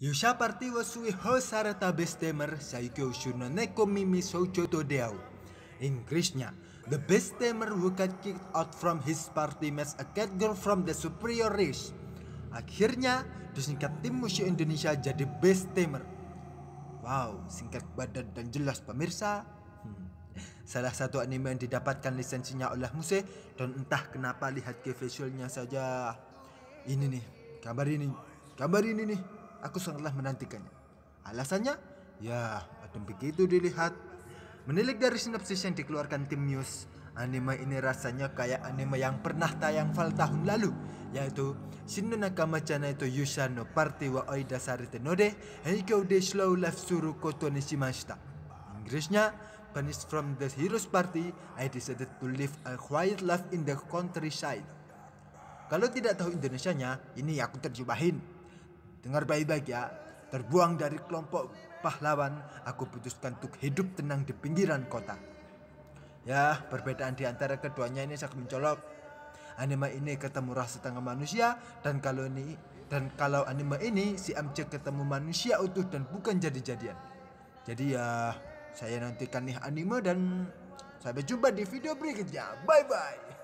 deau. Krishna, the bestemer who got kicked out from his party mess a cat girl from the superior race. Akhirnya, disingkat tim musuh Indonesia jadi bestemer. Wow, singkat badan dan jelas pemirsa. Hmm. Salah satu anime yang didapatkan lisensinya oleh Muse dan entah kenapa lihat ke visualnya saja. Ini nih, gambar ini, gambar ini nih. Aku sangatlah menantikannya. Alasannya, ya adem begitu dilihat. Menilik dari sinopsis yang dikeluarkan tim News, anime ini rasanya kayak anime yang pernah tayang fal tahun lalu, yaitu Shinno Chana itu Yushano Party wa Oida Sarite de de Slow Life Suru Koto shimashita. Inggrisnya, banished from the Heroes Party, I decided to live a quiet life in the countryside. Kalau tidak tahu Indonesianya, ini aku terjemahin. Dengar baik-baik ya. Terbuang dari kelompok pahlawan, aku putuskan untuk hidup tenang di pinggiran kota. Ya, perbedaan di antara keduanya ini sangat mencolok. Anime ini ketemu rasa setengah manusia dan kalau ini dan kalau anime ini si Amce ketemu manusia utuh dan bukan jadi-jadian. Jadi ya, saya nantikan nih anime dan sampai jumpa di video berikutnya. Bye bye.